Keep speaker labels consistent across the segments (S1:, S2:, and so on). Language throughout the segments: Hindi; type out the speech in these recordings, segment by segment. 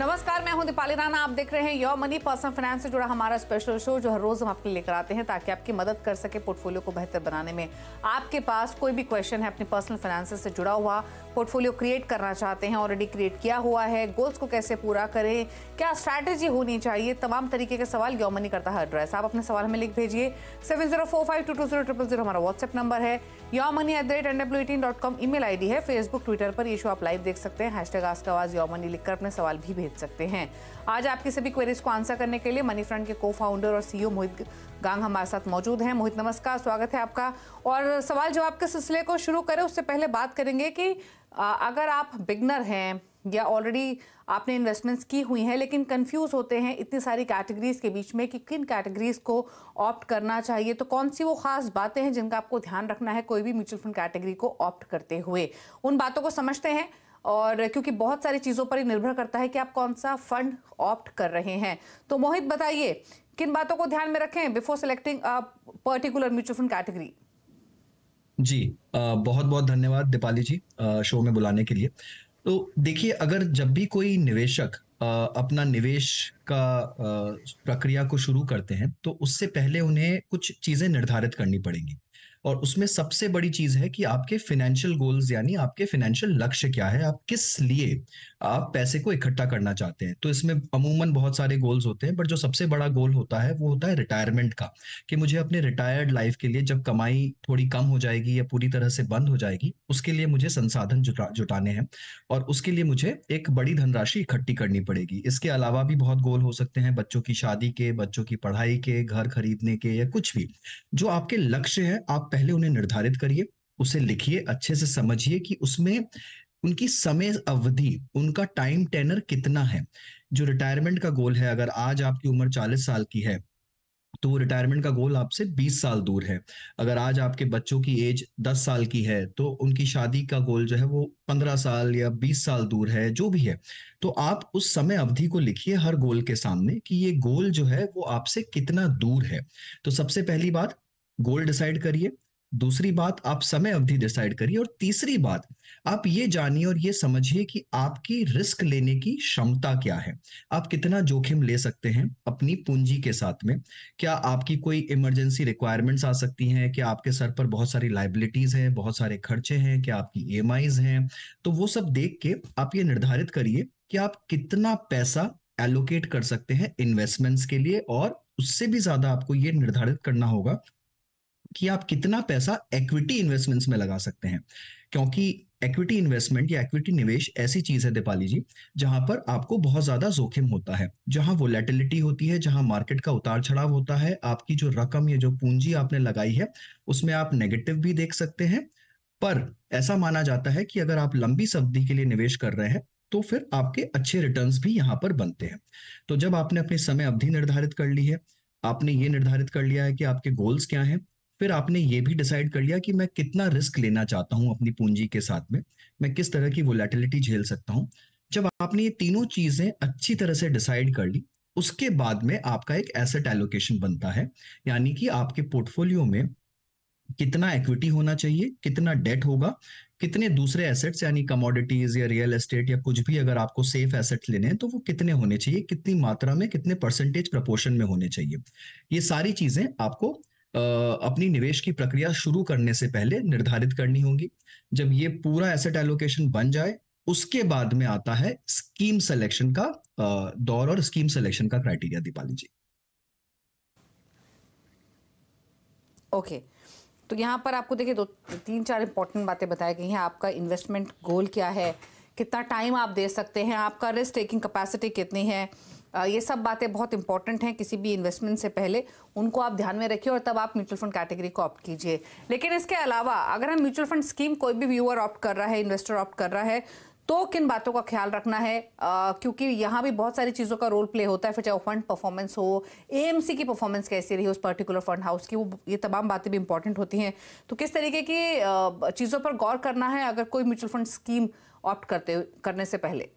S1: नमस्कार मैं हूं दीपाली राणा आप देख रहे हैं योर मनी पर्सनल फाइनेंस से जुड़ा हमारा स्पेशल शो जो हर रोज हम आपके लेकर आते हैं ताकि आपकी मदद कर सके पोर्टफोलियो को बेहतर बनाने में आपके पास कोई भी क्वेश्चन है अपने पर्सनल फाइनेंस से जुड़ा हुआ पोर्टफोलियो क्रिएट करना चाहते हैं ऑलरेडी क्रिएट किया हुआ है गोल्स को कैसे पूरा करें क्या स्ट्रैटेजी होनी चाहिए तमाम तरीके के सवाल यौमनी करता है एड्रेस आप अपने सवाल हमें लिख भेजिए seven zero four five two two zero triple zero हमारा व्हाट्सएप नंबर है yourmoney at the rate N W eighteen dot com e mail I D है फेसबुक ट्विटर पर ये शो आप लाइव देख सकते हैं हैश टैग आस्क आवाज़ यौमनी लिखकर अपने सवाल भी भेज सकते हैं आज आपकी सभी क्वेरीज को आंसर करने के लिए मनी फ्रंट के को फाउंडर और सीईओ e मोहित गांग हमारे साथ मौजूद हैं मोहित नमस्कार स्वागत है आपका और सवाल जो आपके सिलसिले को शुरू करें उससे पहले बात करेंगे कि अगर आप बिगनर हैं या ऑलरेडी आपने इन्वेस्टमेंट्स की हुई हैं लेकिन कंफ्यूज होते हैं इतनी सारी कैटेगरीज के बीच में कि किन कैटेगरीज को ऑप्ट करना चाहिए तो कौन सी वो खास बातें हैं जिनका आपको ध्यान रखना है कोई भी म्यूचुअल फंड कैटेगरी को ऑप्ट करते हुए उन बातों को समझते हैं और क्योंकि बहुत सारी चीज़ों पर ही निर्भर करता है कि आप कौन सा फंड ऑप्ट कर रहे हैं तो मोहित बताइए किन बातों को ध्यान में रखें before selecting a particular mutual fund category
S2: ji बहुत बहुत धन्यवाद दीपाली जी शो में बुलाने के लिए तो देखिए अगर जब भी कोई निवेशक अपना निवेश का प्रक्रिया को शुरू करते हैं तो उससे पहले उन्हें कुछ चीजें निर्धारित करनी पड़ेंगी और उसमें सबसे बड़ी चीज है कि आपके फिनेंशियल गोल्स यानी आपके फाइनेंशियल लक्ष्य क्या है आप किस लिए आप पैसे को इकट्ठा करना चाहते हैं तो इसमें अमूमन बहुत सारे गोल्स होते हैं बट जो सबसे बड़ा गोल होता है वो होता है रिटायरमेंट का कि मुझे अपने रिटायर्ड लाइफ के लिए जब कमाई थोड़ी कम हो जाएगी या पूरी तरह से बंद हो जाएगी उसके लिए मुझे संसाधन जुटा जुटाने हैं और उसके लिए मुझे एक बड़ी धनराशि इकट्ठी करनी पड़ेगी इसके अलावा भी बहुत गोल हो सकते हैं बच्चों की शादी के बच्चों की पढ़ाई के घर खरीदने के या कुछ भी जो आपके लक्ष्य है आप पहले उन्हें निर्धारित करिए उसे लिखिए अच्छे से समझिए कि उसमें उनकी समय अवधि उनका टाइम टेनर कितना है जो रिटायरमेंट का गोल है अगर आज आपकी उम्र 40 साल की है तो वो रिटायरमेंट का गोल आपसे 20 साल दूर है अगर आज आपके बच्चों की एज 10 साल की है तो उनकी शादी का गोल जो है वो 15 साल या 20 साल दूर है जो भी है तो आप उस समय अवधि को लिखिए हर गोल के सामने कि ये गोल जो है वो आपसे कितना दूर है तो सबसे पहली बात गोल डिसाइड करिए दूसरी बात आप समय अवधि डिसाइड करिए और तीसरी बात आप ये जानिए और ये समझिए कि आपकी रिस्क लेने की क्षमता क्या है आप कितना जोखिम ले सकते हैं अपनी पूंजी के साथ में क्या आपकी कोई इमरजेंसी रिक्वायरमेंट्स आ सकती हैं क्या आपके सर पर बहुत सारी लाइबिलिटीज हैं बहुत सारे खर्चे हैं क्या आपकी ई e हैं तो वो सब देख के आप ये निर्धारित करिए कि आप कितना पैसा एलोकेट कर सकते हैं इन्वेस्टमेंट्स के लिए और उससे भी ज्यादा आपको ये निर्धारित करना होगा कि आप कितना पैसा इक्विटी इन्वेस्टमेंट्स में लगा सकते हैं क्योंकि इक्विटी इन्वेस्टमेंट या इक्विटी निवेश ऐसी चीज है दीपाली जी जहां पर आपको बहुत ज्यादा जोखिम होता है जहां वोलेटिलिटी होती है जहां मार्केट का उतार चढ़ाव होता है आपकी जो रकम या जो पूंजी आपने लगाई है उसमें आप नेगेटिव भी देख सकते हैं पर ऐसा माना जाता है कि अगर आप लंबी अवधि के लिए निवेश कर रहे हैं तो फिर आपके अच्छे रिटर्न्स भी यहाँ पर बनते हैं तो जब आपने अपनी समय अवधि निर्धारित कर ली है आपने ये निर्धारित कर लिया है कि आपके गोल्स क्या हैं फिर आपने ये भी डिसाइड कर लिया कि मैं कितना रिस्क लेना चाहता हूं अपनी पूंजी के साथ में मैं किस तरह की वोलेटिलिटी झेल सकता हूं जब आपने ये तीनों चीजें अच्छी तरह से डिसाइड कर ली उसके बाद में आपका एक एसेट एलोकेशन बनता है यानी कि आपके पोर्टफोलियो में कितना इक्विटी होना चाहिए कितना डेट होगा कितने दूसरे एसेट्स यानी कमोडिटीज या रियल एस्टेट या कुछ भी अगर आपको सेफ एसेट्स लेने हैं तो वो कितने होने चाहिए कितनी मात्रा में कितने परसेंटेज प्रपोर्शन में होने चाहिए ये सारी चीजें आपको अपनी निवेश की प्रक्रिया शुरू करने से पहले निर्धारित करनी होगी जब ये पूरा एसेट एलोकेशन बन जाए उसके बाद में आता है स्कीम सिलेक्शन का दौर और स्कीम सिलेक्शन का क्राइटेरिया दीपाली जी
S1: ओके तो यहाँ पर आपको देखिए दो तीन चार इंपॉर्टेंट बातें बताई गई हैं आपका इन्वेस्टमेंट गोल क्या है कितना टाइम आप दे सकते हैं आपका रिस्क टेकिंग कैपेसिटी कितनी है ये सब बातें बहुत इंपॉर्टेंट हैं किसी भी इन्वेस्टमेंट से पहले उनको आप ध्यान में रखिए और तब आप म्यूचुअल फंड कैटेगरी को ऑप्ट कीजिए लेकिन इसके अलावा अगर हम म्यूचुअल फंड स्कीम कोई भी व्यूअर ऑप्ट कर रहा है इन्वेस्टर ऑप्ट कर रहा है तो किन बातों का ख्याल रखना है आ, क्योंकि यहाँ भी बहुत सारी चीज़ों का रोल प्ले होता है फिर चाहे फंड परफॉर्मेंस हो ए की परफॉर्मेंस कैसी रही उस पर्टिकुलर फंड हाउस की वो ये तमाम बातें भी इंपॉर्टेंट होती हैं तो किस तरीके की चीज़ों पर गौर करना है अगर कोई म्यूचुअल फंड स्कीम ऑप्ट करते करने से पहले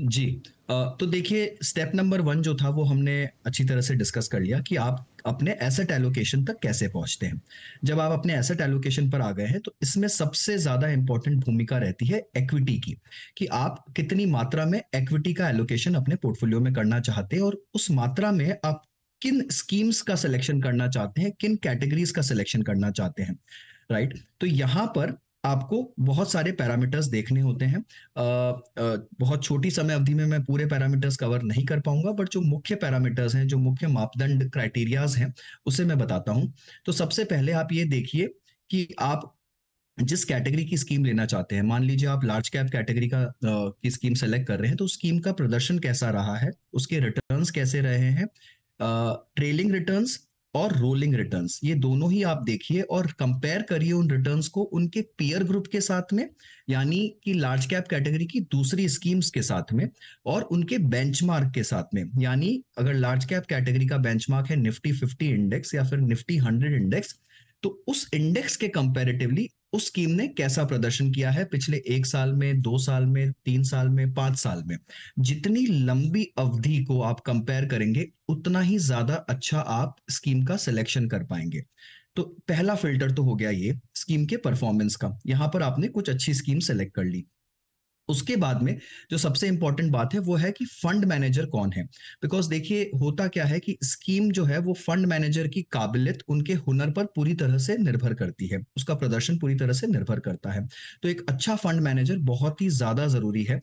S2: जी तो देखिए स्टेप नंबर वन जो था वो हमने अच्छी तरह से डिस्कस कर लिया कि आप अपने एसेट एलोकेशन तक कैसे पहुंचते हैं जब आप अपने एसेट एलोकेशन पर आ गए हैं तो इसमें सबसे ज्यादा इंपॉर्टेंट भूमिका रहती है इक्विटी की कि आप कितनी मात्रा में इक्विटी का एलोकेशन अपने पोर्टफोलियो में करना चाहते हैं और उस मात्रा में आप किन स्कीम्स का सिलेक्शन करना चाहते हैं किन कैटेगरीज का सिलेक्शन करना चाहते हैं राइट right? तो यहां पर आपको बहुत सारे पैरामीटर्स देखने होते हैं आ, आ, बहुत छोटी समय अवधि में मैं पूरे पैरामीटर्स कवर नहीं कर पाऊंगा बट जो मुख्य पैरामीटर्स हैं जो मुख्य मापदंड क्राइटेरियाज हैं उसे मैं बताता हूं तो सबसे पहले आप ये देखिए कि आप जिस कैटेगरी की स्कीम लेना चाहते हैं मान लीजिए आप लार्ज कैप कैटेगरी का आ, की स्कीम सेलेक्ट कर रहे हैं तो स्कीम का प्रदर्शन कैसा रहा है उसके रिटर्न्स कैसे रहे हैं ट्रेलिंग रिटर्न्स और रोलिंग रिटर्न्स ये दोनों ही आप देखिए और कंपेयर करिए उन रिटर्न्स को उनके पीयर ग्रुप के साथ में यानी कि लार्ज कैप कैटेगरी की दूसरी स्कीम्स के साथ में और उनके बेंचमार्क के साथ में यानी अगर लार्ज कैप कैटेगरी का बेंचमार्क है निफ्टी फिफ्टी इंडेक्स या फिर निफ्टी हंड्रेड इंडेक्स तो उस इंडेक्स के कंपेरेटिवली उस स्कीम ने कैसा प्रदर्शन किया है पिछले एक साल में दो साल में तीन साल में पांच साल में जितनी लंबी अवधि को आप कंपेयर करेंगे उतना ही ज्यादा अच्छा आप स्कीम का सिलेक्शन कर पाएंगे तो पहला फिल्टर तो हो गया ये स्कीम के परफॉर्मेंस का यहाँ पर आपने कुछ अच्छी स्कीम सेलेक्ट कर ली उसके बाद में जो सबसे इंपॉर्टेंट बात है वो है कि फंड मैनेजर कौन है बिकॉज देखिए होता क्या है कि स्कीम जो है वो फंड मैनेजर की काबिलियत उनके हुनर पर पूरी तरह से निर्भर करती है उसका प्रदर्शन पूरी तरह से निर्भर करता है तो एक अच्छा फंड मैनेजर बहुत ही ज्यादा जरूरी है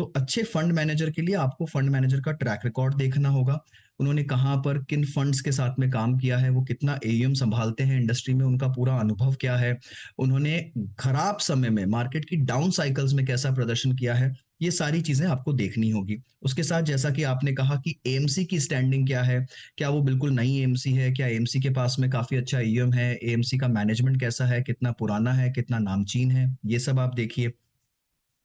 S2: तो अच्छे फंड मैनेजर के लिए आपको फंड मैनेजर का ट्रैक रिकॉर्ड देखना होगा उन्होंने कहाँ पर किन फंड्स के साथ में काम किया है वो कितना एयूएम संभालते हैं इंडस्ट्री में उनका पूरा अनुभव क्या है उन्होंने खराब समय में मार्केट की डाउन साइकिल्स में कैसा प्रदर्शन किया है ये सारी चीजें आपको देखनी होगी उसके साथ जैसा कि आपने कहा कि एएमसी की स्टैंडिंग क्या है क्या वो बिल्कुल नई एएमसी है क्या एएमसी के पास में काफी अच्छा एम है एएमसी का मैनेजमेंट कैसा है कितना पुराना है कितना नामचीन है ये सब आप देखिए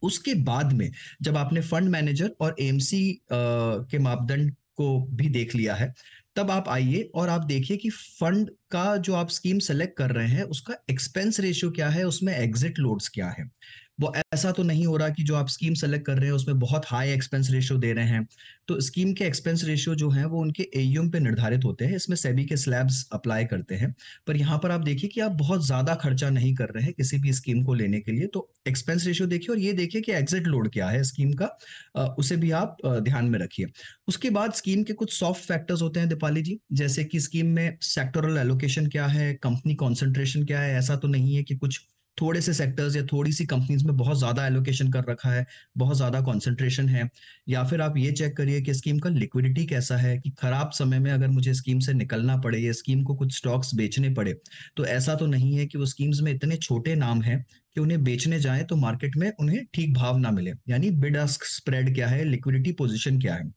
S2: उसके बाद में जब आपने फंड मैनेजर और एएमसी के मापदंड को भी देख लिया है तब आप आइए और आप देखिए कि फंड का जो आप स्कीम सेलेक्ट कर रहे हैं उसका एक्सपेंस रेशियो क्या है उसमें एग्जिट लोड्स क्या है वो ऐसा तो नहीं हो रहा कि जो आप स्कीम सेलेक्ट कर रहे हैं उसमें बहुत हाई एक्सपेंस रेशियो दे रहे हैं तो स्कीम के एक्सपेंस रेशियो जो है वो उनके एयूएम पे निर्धारित होते हैं इसमें सेबी के स्लैब्स अप्लाई करते हैं पर यहाँ पर आप देखिए कि आप बहुत ज्यादा खर्चा नहीं कर रहे हैं किसी भी स्कीम को लेने के लिए तो एक्सपेंस रेशियो देखिए और ये देखिए कि एग्जिट लोड क्या है स्कीम का उसे भी आप ध्यान में रखिए उसके बाद स्कीम के कुछ सॉफ्ट फैक्टर्स होते हैं दीपाली जी जैसे कि स्कीम में सेक्टोरल एलोकेशन क्या है कंपनी कॉन्सेंट्रेशन क्या है ऐसा तो नहीं है कि कुछ थोड़े से सेक्टर्स या थोड़ी सी कंपनीज में बहुत ज्यादा एलोकेशन कर रखा है बहुत ज्यादा कॉन्सेंट्रेशन है या फिर आप ये चेक करिए कि स्कीम का लिक्विडिटी कैसा है कि खराब समय में अगर मुझे स्कीम से निकलना पड़े या स्कीम को कुछ स्टॉक्स बेचने पड़े तो ऐसा तो नहीं है कि वो स्कीम्स में इतने छोटे नाम है कि उन्हें बेचने जाए तो मार्केट में उन्हें ठीक भाव ना मिले यानी बिडस्क स्प्रेड क्या है लिक्विडिटी पोजिशन क्या है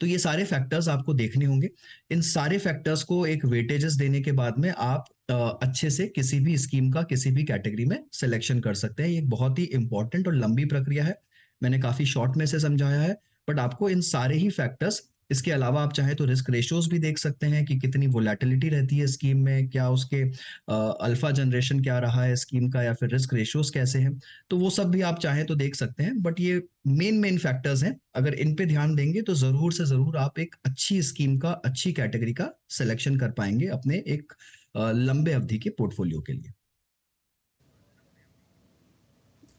S2: तो ये सारे फैक्टर्स आपको देखने होंगे इन सारे फैक्टर्स को एक वेटेजेस देने के बाद में आप अच्छे से किसी भी स्कीम का किसी भी कैटेगरी में सिलेक्शन कर सकते हैं ये एक बहुत ही इंपॉर्टेंट और लंबी प्रक्रिया है मैंने काफी शॉर्ट में से समझाया है बट आपको इन सारे ही फैक्टर्स इसके अलावा आप चाहे तो रिस्क रेशियोज भी देख सकते हैं कि कितनी वोलेटिलिटी रहती है स्कीम में क्या उसके अल्फा जनरेशन क्या रहा है स्कीम का या फिर रिस्क रेशियोज कैसे हैं तो वो सब भी आप चाहे तो देख सकते हैं बट ये मेन मेन फैक्टर्स हैं अगर इन पे ध्यान देंगे तो जरूर से जरूर आप एक अच्छी स्कीम का अच्छी कैटेगरी का सिलेक्शन कर पाएंगे अपने एक लंबे अवधि के पोर्टफोलियो के लिए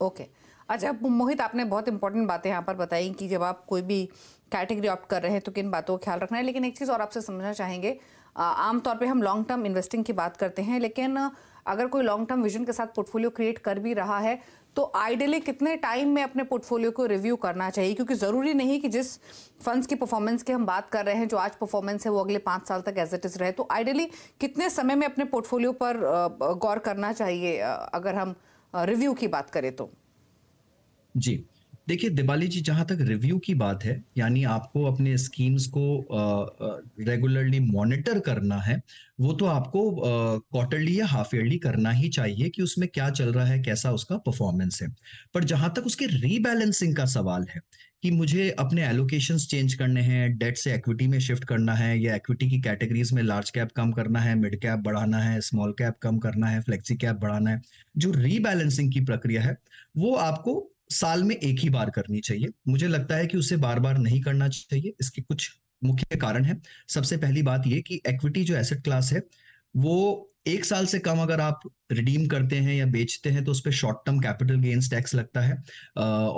S1: ओके okay. अच्छा मोहित आपने बहुत इंपॉर्टेंट बातें यहाँ पर बताई कि जब आप कोई भी कैटेगरी ऑप्ट कर रहे हैं तो किन बातों का ख्याल रखना है लेकिन एक चीज़ और आपसे समझना चाहेंगे आमतौर पे हम लॉन्ग टर्म इन्वेस्टिंग की बात करते हैं लेकिन अगर कोई लॉन्ग टर्म विजन के साथ पोर्टफोलियो क्रिएट कर भी रहा है तो आइडियली कितने टाइम में अपने पोर्टफोलियो को रिव्यू करना चाहिए क्योंकि ज़रूरी नहीं कि जिस फंड्स की परफॉर्मेंस की हम बात कर रहे हैं जो आज परफॉर्मेंस है वो अगले पाँच साल तक एज इट इज़ रहे तो आइडियली कितने समय में अपने पोर्टफोलियो पर गौर करना चाहिए अगर हम रिव्यू की बात करें तो
S2: जी देखिए दिवाली जी जहां तक रिव्यू की बात है यानी आपको अपने स्कीम्स को रेगुलरली मॉनिटर करना है वो तो आपको क्वार्टरली या हाफ ईयरली करना ही चाहिए कि उसमें क्या चल रहा है कैसा उसका परफॉर्मेंस है पर जहाँ तक उसके रीबैलेंसिंग का सवाल है कि मुझे अपने एलोकेशन चेंज करने हैं डेट से इक्विटी में शिफ्ट करना है या इक्विटी की कैटेगरीज में लार्ज कैप कम करना है मिड कैप बढ़ाना है स्मॉल कैप कम करना है फ्लेक्सी कैप बढ़ाना है जो रीबैलेंसिंग की प्रक्रिया है वो आपको साल में एक ही बार करनी चाहिए मुझे लगता है कि उसे बार बार नहीं करना चाहिए इसके कुछ मुख्य कारण है सबसे पहली बात ये कि इक्विटी जो एसेट क्लास है वो एक साल से कम अगर आप रिडीम करते हैं या बेचते हैं तो उस पर short term capital gains tax लगता है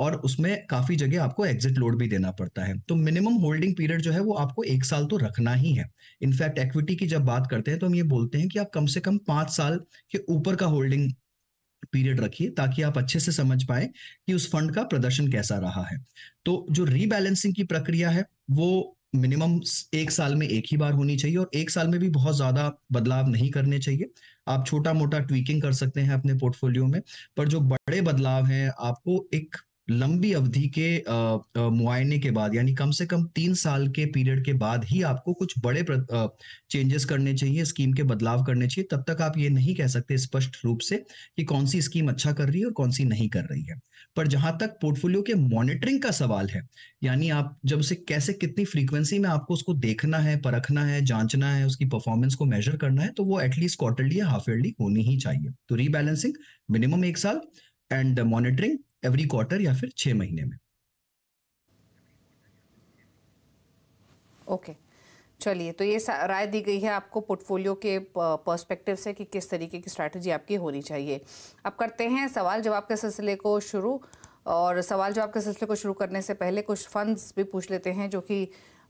S2: और उसमें काफी जगह आपको एग्जिट लोड भी देना पड़ता है तो मिनिमम होल्डिंग पीरियड जो है वो आपको एक साल तो रखना ही है इनफैक्ट इक्विटी की जब बात करते हैं तो हम ये बोलते हैं कि आप कम से कम पांच साल के ऊपर का होल्डिंग पीरियड रखिए ताकि आप अच्छे से समझ पाए कि उस फंड का प्रदर्शन कैसा रहा है तो जो रीबैलेंसिंग की प्रक्रिया है वो मिनिमम एक साल में एक ही बार होनी चाहिए और एक साल में भी बहुत ज्यादा बदलाव नहीं करने चाहिए आप छोटा मोटा ट्वीकिंग कर सकते हैं अपने पोर्टफोलियो में पर जो बड़े बदलाव हैं आपको एक लंबी अवधि के मुआयने के बाद यानी कम से कम तीन साल के पीरियड के बाद ही आपको कुछ बड़े चेंजेस करने चाहिए स्कीम के बदलाव करने चाहिए तब तक आप ये नहीं कह सकते स्पष्ट रूप से कि कौन सी स्कीम अच्छा कर रही है और कौन सी नहीं कर रही है पर जहां तक पोर्टफोलियो के मॉनिटरिंग का सवाल है यानी आप जब से कैसे कितनी फ्रीक्वेंसी में आपको उसको देखना है परखना है जांचना है उसकी परफॉर्मेंस को मेजर करना है तो वो एटलीस्ट क्वार्टरली या हाफ ईयरली होनी ही चाहिए तो रीबैलेंसिंग मिनिमम एक साल and the monitoring every quarter या फिर छह महीने में
S1: ओके okay. चलिए तो ये राय दी गई है आपको पोर्टफोलियो के पर्सपेक्टिव से कि किस तरीके की स्ट्रैटेजी आपकी होनी चाहिए अब करते हैं सवाल जवाब के सिलसिले को शुरू और सवाल जवाब के सिलसिले को शुरू करने से पहले कुछ फंड्स भी पूछ लेते हैं जो कि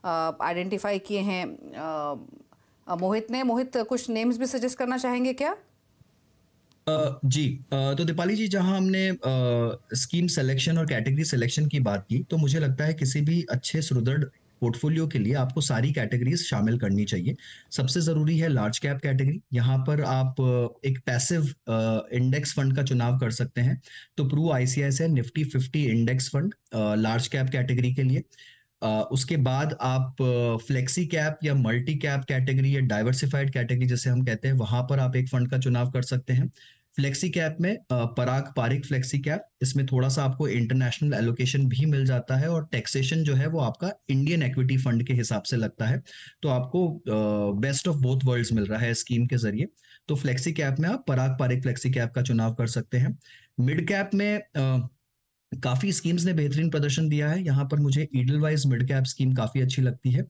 S1: आइडेंटिफाई किए हैं आ, मोहित ने मोहित कुछ नेम्स भी सजेस्ट करना चाहेंगे क्या
S2: जी तो दीपाली जी जहां हमने स्कीम सिलेक्शन और कैटेगरी सिलेक्शन की बात की तो मुझे लगता है किसी भी अच्छे सुदृढ़ पोर्टफोलियो के लिए आपको सारी कैटेगरीज शामिल करनी चाहिए सबसे जरूरी है लार्ज कैप कैटेगरी यहाँ पर आप एक पैसिव इंडेक्स फंड का चुनाव कर सकते हैं तो Pru ICICI Nifty fifty index fund large cap category के लिए उसके बाद आप फ्लेक्सी कैप या मल्टी कैप कैटेगरी या डाइवर्सिफाइड कैटेगरी जैसे हम कहते हैं वहां पर आप एक फंड का चुनाव कर सकते हैं फ्लेक्सी कैप में पराग पारिक फ्लेक्सी कैप इसमें थोड़ा सा आपको इंटरनेशनल एलोकेशन भी मिल जाता है और टैक्सेशन जो है वो आपका इंडियन इक्विटी फंड के हिसाब से लगता है तो आपको बेस्ट ऑफ बोथ वर्ल्ड्स मिल रहा है स्कीम के जरिए तो फ्लेक्सी कैप में आप पराग पारिक फ्लेक्सी कैप का चुनाव कर सकते हैं मिड कैप में काफी स्कीम्स ने बेहतरीन प्रदर्शन दिया है यहाँ पर मुझे Edelweiss mid cap scheme काफी अच्छी लगती है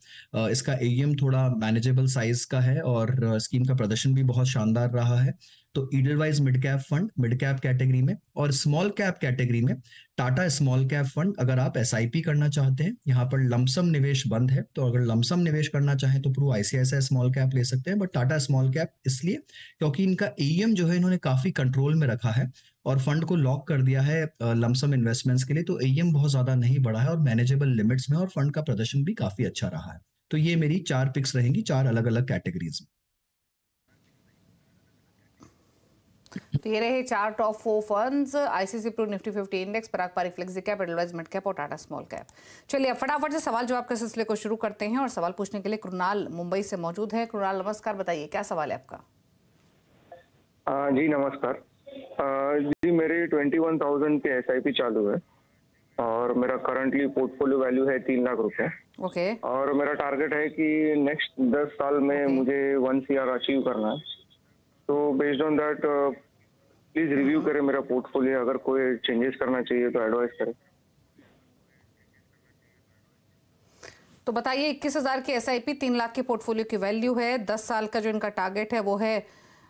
S2: इसका एम e थोड़ा मैनेजेबल साइज का है और स्कीम का प्रदर्शन भी बहुत शानदार रहा है तो Edelweiss mid cap fund mid cap category में और स्मॉल कैप कैटेगरी में टाटा स्मॉल कैप फंड अगर आप एस करना चाहते हैं यहाँ पर लमसम निवेश बंद है तो अगर लमसम निवेश करना चाहें तो पूरा आईसीआईसीआई स्मॉल कैप ले सकते हैं बट टाटा स्मॉल कैप इसलिए क्योंकि इनका एम e जो है इन्होंने काफी कंट्रोल में रखा है और फंड को लॉक कर दिया है लमसम इन्वेस्टमेंट्स के लिए तो एम बहुत ज्यादा नहीं बढ़ा है और मैनेजेबल लिमिट्स में और फंड का प्रदर्शन भी काफी अच्छा रहा है तो ये मेरी चार पिक्स रहेंगी चार अलग अलग कैटेगरीज में
S1: तो ये रहे चार top four funds ICICI Pru Nifty fifty index Parag Parikh flexi cap Edelweiss mid cap और टाटा स्मॉल कैप चलिए फटाफट से सवाल जवाब के सिलसिले को शुरू करते हैं और सवाल पूछने के लिए कृणाल मुंबई से मौजूद है कृणाल नमस्कार बताइए क्या सवाल है आपका
S2: आ, हाँ जी नमस्कार जी मेरी ट्वेंटी वन थाउजेंड की एस चालू है और मेरा करंटली पोर्टफोलियो वैल्यू है तीन लाख रुपए ओके और मेरा टारगेट है कि नेक्स्ट दस साल में okay. मुझे वन सी आर अचीव करना है तो based on that please review करें मेरा पोर्टफोलियो अगर कोई चेंजेस करना चाहिए तो एडवाइस करें
S1: तो बताइए इक्कीस हजार की एस आई पी तीन लाख के पोर्टफोलियो की वैल्यू है दस साल का जो इनका टारगेट है वो है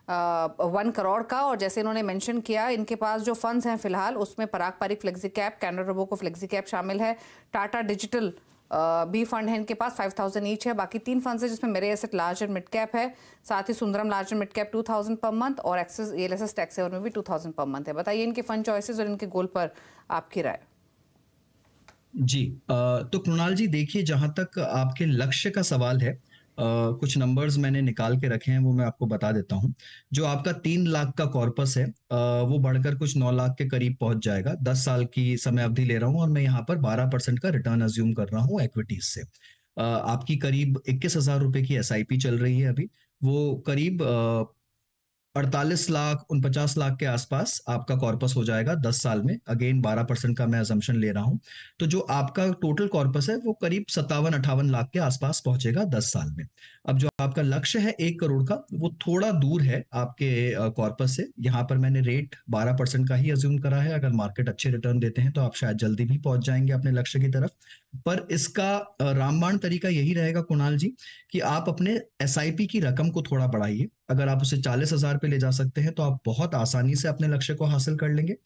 S1: वन करोड़ का और जैसे इन्होंने मेंशन किया इनके पास जो फंड्स हैं फिलहाल उसमें Parag Parikh flexi cap Canara Robeco को फ्लेक्सी कैप शामिल है टाटा डिजिटल बी फंड है इनके पास फाइव थाउजेंड ईच है बाकी तीन फंड्स है जिसमें मेरे asset large and mid cap है साथ ही Sundaram large and mid cap two thousand per month और Axis L S S tax में भी टू थाउजेंड पर मंथ है बताइए इनके फंड चॉइसेस और इनके गोल पर आपकी राय
S2: जी तो कृणाल जी देखिए जहां तक आपके लक्ष्य का सवाल है कुछ नंबर्स मैंने निकाल के रखे हैं वो मैं आपको बता देता हूं जो आपका तीन लाख का कॉर्पस है वो बढ़कर कुछ नौ लाख के करीब पहुंच जाएगा दस साल की समय अवधि ले रहा हूँ और मैं यहाँ पर बारह परसेंट का रिटर्न अज्यूम कर रहा हूँ एक्विटीज से uh, आपकी करीब इक्कीस हजार रुपए की एस चल रही है अभी वो करीब अड़तालीस लाख उनपचास लाख के आसपास आपका कॉर्पस हो जाएगा दस साल में अगेन बारह परसेंट का मैं अजम्पन ले रहा हूं तो जो आपका टोटल कॉर्पस है वो करीब सत्तावन अठावन लाख के आसपास पहुंचेगा दस साल में अब जो आपका लक्ष्य है एक करोड़ का वो थोड़ा दूर है आपके कॉर्पस से यहाँ पर मैंने रेट बारह परसेंट का ही अज्यूम करा है अगर मार्केट अच्छे रिटर्न देते हैं तो आप शायद जल्दी भी पहुंच जाएंगे अपने लक्ष्य की तरफ पर इसका रामबाण तरीका यही रहेगा कुणाल जी कि आप अपने एस की रकम को थोड़ा बढ़ाइए अगर आप उसे चालीस हजार पे ले जा सकते हैं तो आप बहुत आसानी से अपने लक्ष्य को हासिल कर लेंगे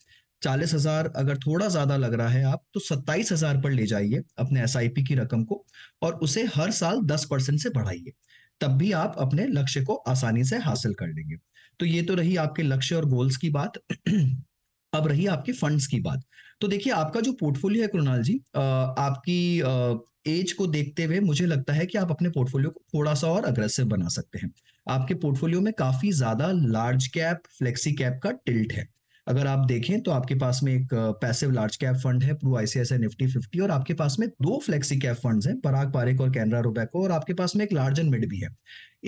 S2: चालीस हजार अगर थोड़ा ज्यादा लग रहा है आप तो सत्ताईस हजार पर ले जाइए अपने एस की रकम को और उसे हर साल दस परसेंट से बढ़ाइए तब भी आप अपने लक्ष्य को आसानी से हासिल कर लेंगे तो ये तो रही आपके लक्ष्य और गोल्स की बात अब रही आपके फंड्स की बात तो देखिए आपका जो पोर्टफोलियो है कृणाल जी आपकी एज को देखते हुए मुझे लगता है कि आप अपने पोर्टफोलियो को थोड़ा सा और अग्रेसिव बना सकते हैं आपके पोर्टफोलियो में काफी ज्यादा लार्ज कैप फ्लेक्सी कैप का टिल्ट है अगर आप देखें तो आपके पास में एक पैसिव लार्ज कैप फंड है प्रो आईसीआईसीआई निफ्टी फिफ्टी और आपके पास में दो फ्लेक्सी कैप फंड्स हैं पराग पारेक और कैनरा रोबैको और आपके पास में एक लार्ज एंड मिड भी है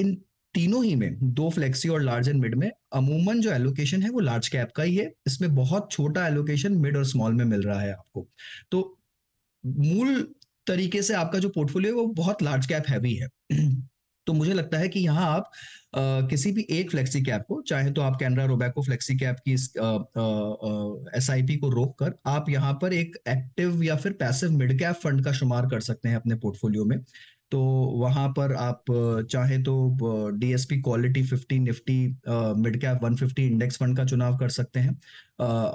S2: इन तीनों ही में दो फ्लेक्सी और लार्ज एंड मिड में अमूमन जो एलोकेशन है वो लार्ज कैप का ही है इसमें बहुत छोटा एलोकेशन मिड और स्मॉल में मिल रहा है आपको तो मूल तरीके से आपका जो पोर्टफोलियो है वो बहुत लार्ज कैप हैवी है तो मुझे लगता है कि यहाँ आप आ, किसी भी एक फ्लेक्सी कैप को चाहे तो आप कैनरा रोबैको फ्लेक्सी कैप की एस आई पी को रोक कर आप यहाँ पर एक एक्टिव या फिर पैसिव मिड कैप फंड का शुमार कर सकते हैं अपने पोर्टफोलियो में तो वहां पर आप चाहे तो DSP quality fifty Nifty mid cap one fifty index fund का चुनाव कर सकते हैं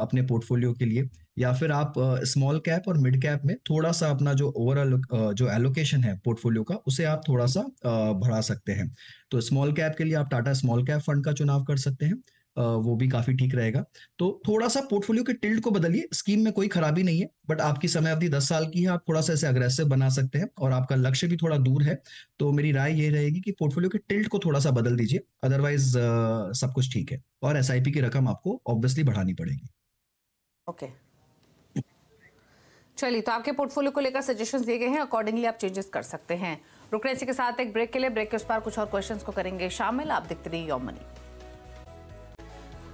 S2: अपने पोर्टफोलियो के लिए या फिर आप स्मॉल कैप और मिड कैप में थोड़ा सा अपना जो ओवरऑल जो एलोकेशन है पोर्टफोलियो का उसे आप थोड़ा सा बढ़ा सकते हैं तो स्मॉल कैप के लिए आप टाटा स्मॉल कैप फंड का चुनाव कर सकते हैं वो भी काफी ठीक रहेगा तो थोड़ा सा पोर्टफोलियो के टिल्ड को बदलिए स्कीम में कोई खराबी नहीं है बट आपकी समय अवधि दस साल की है आप थोड़ा सा ऐसे अग्रेसिव बना सकते हैं और आपका लक्ष्य भी थोड़ा दूर है तो मेरी राय ये रहेगी कि पोर्टफोलियो के टिल्ट को थोड़ा सा बदल दीजिए अदरवाइज सब कुछ ठीक है और एस की रकम आपको ऑब्वियसली बढ़ानी पड़ेगी
S1: ओके चलिए तो आपके पोर्टफोलियो को लेकर सजेशंस दिए गए हैं अकॉर्डिंगली आप चेंजेस कर सकते हैं रुक के साथ एक ब्रेक के लिए ब्रेक के उस पर कुछ और क्वेश्चंस को करेंगे शामिल आप देखते रहिए योर मनी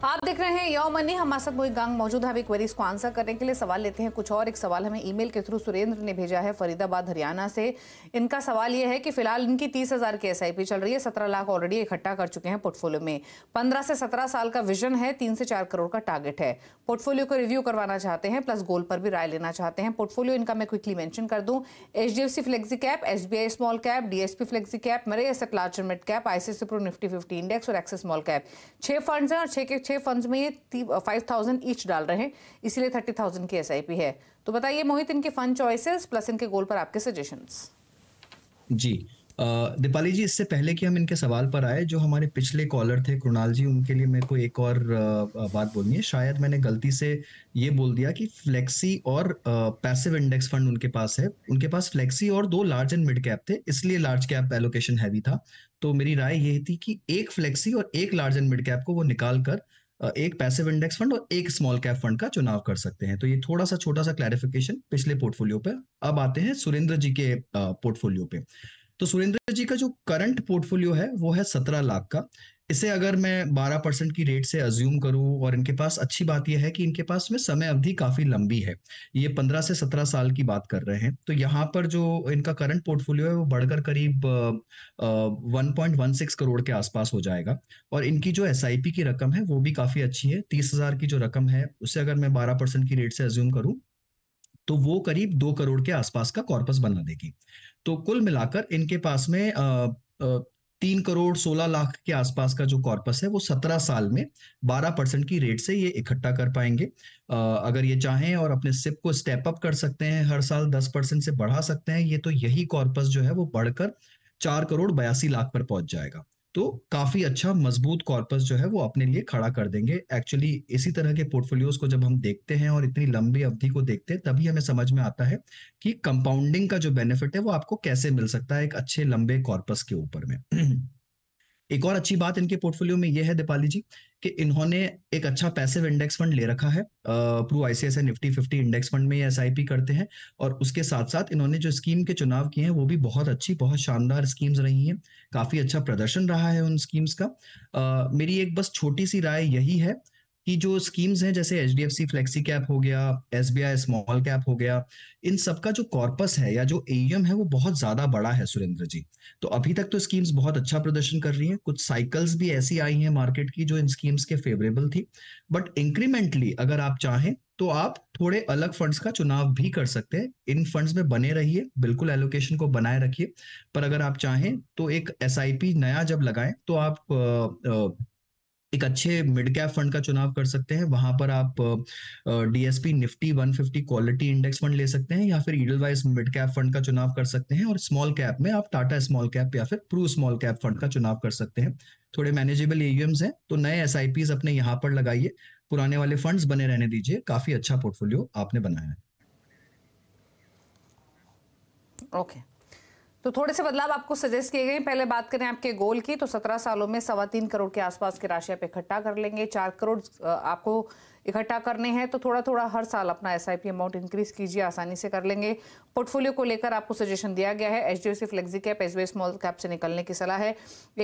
S1: आप देख रहे हैं यौमनी हमारे साथ मोहित गांग मौजूद है अब एक क्वेरीज को आंसर करने के लिए सवाल लेते हैं कुछ और एक सवाल हमें ईमेल के थ्रू सुरेंद्र ने भेजा है फरीदाबाद हरियाणा से इनका सवाल यह है कि फिलहाल इनकी तीस हजार की एस चल रही है सत्रह लाख ऑलरेडी इकट्ठा कर चुके हैं पोर्टफोलियो में पंद्रह से सत्रह साल का विजन है तीन से चार करोड़ का टारगेट है पोर्टफोलियो को रिव्यू करवाना चाहते हैं प्लस गोल पर भी राय लेना चाहते हैं पोर्टफोलियो इनका मैं क्विकली मैंशन कर दूँ H D F C flexi cap S B I small cap D S P flexi cap Mirae asset large cap ICICI Pru Nifty fifty index और एक्सेस स्मॉल कैप छह फंड हैं और छह के छह छह फंड्स में ये फाइव थाउजेंड ईच डाल रहे हैं इसीलिए थर्टी थाउजेंड की एस है तो बताइए मोहित इनके फंड चॉइसेस प्लस इनके गोल पर आपके सजेशन
S2: जी दीपाली जी इससे पहले कि हम इनके सवाल पर आए जो हमारे पिछले कॉलर थे कृणाल जी उनके लिए मेरे को एक और बात बोलनी है शायद मैंने गलती से ये बोल दिया कि फ्लेक्सी और पैसिव इंडेक्स फंड उनके पास है उनके पास फ्लेक्सी और दो लार्ज एंड मिड कैप थे इसलिए लार्ज कैप एलोकेशन हैवी था तो मेरी राय यही थी कि एक फ्लेक्सी और एक लार्ज एंड मिड कैप को वो निकाल कर एक पैसिव इंडेक्स फंड और एक स्मॉल कैप फंड का चुनाव कर सकते हैं तो ये थोड़ा सा छोटा सा क्लैरिफिकेशन पिछले पोर्टफोलियो पे अब आते हैं सुरेंद्र जी के पोर्टफोलियो पे तो सुरेंद्र जी का जो करंट पोर्टफोलियो है वो है सत्रह लाख का इसे अगर मैं 12 परसेंट की रेट से अज्यूम करूं और इनके पास अच्छी बात यह है कि इनके पास में समय अवधि काफी लंबी है ये 15 से 17 साल की बात कर रहे हैं तो यहाँ पर जो इनका करंट पोर्टफोलियो है वो बढ़कर करीब one point one six crore के आसपास हो जाएगा और इनकी जो एस की रकम है वो भी काफी अच्छी है तीस हजार की जो रकम है उसे अगर मैं बारह परसेंट की रेट से अज्यूम करूँ तो वो करीब दो करोड़ के आसपास का कॉर्पस बना देगी तो कुल मिलाकर इनके पास में आ, आ, तीन करोड़ सोलह लाख के आसपास का जो कॉर्पस है वो सत्रह साल में बारह परसेंट की रेट से ये इकट्ठा कर पाएंगे आ, अगर ये चाहें और अपने सिप को स्टेप अप कर सकते हैं हर साल दस परसेंट से बढ़ा सकते हैं ये तो यही कॉर्पस जो है वो बढ़कर चार करोड़ बयासी लाख पर पहुंच जाएगा तो काफी अच्छा मजबूत कॉर्पस जो है वो अपने लिए खड़ा कर देंगे एक्चुअली इसी तरह के पोर्टफोलियोज को जब हम देखते हैं और इतनी लंबी अवधि को देखते हैं तभी हमें समझ में आता है कि कंपाउंडिंग का जो बेनिफिट है वो आपको कैसे मिल सकता है एक अच्छे लंबे कॉर्पस के ऊपर में एक और अच्छी बात इनके पोर्टफोलियो में यह है दीपाली जी कि इन्होंने एक अच्छा पैसिव इंडेक्स फंड ले रखा है Pru ICICI Nifty fifty index fund में एस आई करते हैं और उसके साथ साथ इन्होंने जो स्कीम के चुनाव किए हैं वो भी बहुत अच्छी बहुत शानदार स्कीम्स रही हैं काफी अच्छा प्रदर्शन रहा है उन स्कीम्स का आ, मेरी एक बस छोटी सी राय यही है कि जो स्कीम्स हैं जैसे H D F C flexi cap हो गया S B I small cap हो गया इन सबका जो कॉर्पस है या जो एम है वो बहुत ज्यादा बड़ा है सुरेंद्र जी तो अभी तक तो स्कीम्स बहुत अच्छा प्रदर्शन कर रही हैं कुछ साइकिल्स भी ऐसी आई हैं मार्केट की जो इन स्कीम्स के फेवरेबल थी बट इंक्रीमेंटली अगर आप चाहें तो आप थोड़े अलग फंड्स का चुनाव भी कर सकते हैं इन फंड्स में बने रहिए बिल्कुल एलोकेशन को बनाए रखिए पर अगर आप चाहें तो एक एस नया जब लगाएं तो आप एक अच्छे मिड कैप फंड का चुनाव कर सकते हैं वहां पर आप DSP Nifty 150 quality index fund ले सकते हैं या फिर वाइज मिड कैप फंड का चुनाव कर सकते हैं और स्मॉल कैप में आप टाटा स्मॉल कैप या फिर प्रू स्मॉल कैप फंड का चुनाव कर सकते हैं थोड़े मैनेजेबल एयूएम्स हैं तो नए एस अपने यहाँ पर लगाइए पुराने वाले फंड्स बने रहने दीजिए काफी अच्छा पोर्टफोलियो आपने बनाया है
S1: ओके okay. तो थोड़े से बदलाव आपको सजेस्ट किए गए पहले बात करें आपके गोल की तो सत्रह सालों में सवा तीन करोड़ के आसपास की राशि आप इकट्ठा कर लेंगे चार करोड़ आपको इकट्ठा करने हैं तो थोड़ा थोड़ा हर साल अपना एस अमाउंट इंक्रीज कीजिए आसानी से कर लेंगे पोर्टफोलियो को लेकर आपको सजेशन दिया गया है H D F C flexi cap S small cap से निकलने की सलाह है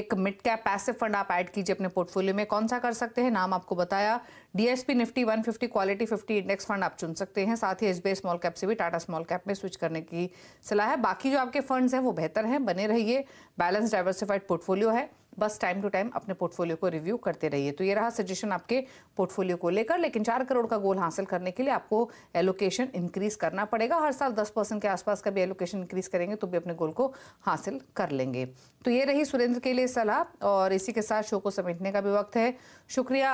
S1: एक मिड कैप पैसिव फंड आप ऐड कीजिए अपने पोर्टफोलियो में कौन सा कर सकते हैं नाम आपको बताया DSP Nifty one fifty quality fifty index fund आप चुन सकते हैं साथ ही एस स्मॉल कैप से भी टाटा स्मॉल कैप में स्विच करने की सलाह है बाकी जो आपके फंड्स हैं वो बेहतर हैं बने रहिए बैलेंस डाइवर्सिफाइड पोर्टफोलियो है बस टाइम टू टाइम अपने पोर्टफोलियो को रिव्यू करते रहिए तो ये रहा सजेशन आपके पोर्टफोलियो को लेकर लेकिन चार करोड़ का गोल हासिल करने के लिए आपको एलोकेशन इंक्रीज करना पड़ेगा हर साल दस परसेंट के आसपास का भी एलोकेशन इंक्रीज करेंगे तो भी अपने गोल को हासिल कर लेंगे तो ये रही सुरेंद्र के लिए सलाह और इसी के साथ शो को समेटने का भी वक्त है शुक्रिया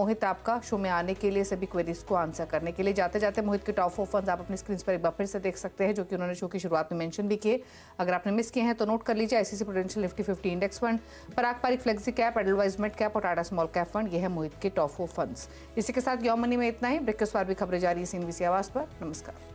S1: मोहित आपका शो में आने के लिए सभी क्वेरीज को आंसर करने के लिए जाते जाते मोहित के टॉप ऑफ फंड आप अपनी स्क्रीन पर एक बार फिर से देख सकते हैं जो कि उन्होंने शो की शुरुआत में मैंशन भी किए अगर आपने मिस किए हैं तो नोट कर लीजिए ICICI Prudential Nifty fifty index fund पर Parag Parikh flexi cap advertisement cap और टाटा स्मॉल कैप फंड यह है मोहित के टॉफो फंड्स इसी के साथ यौमनी में इतना ही ब्रेक पर भी खबरें जारी इसी एनबीसी आवास पर नमस्कार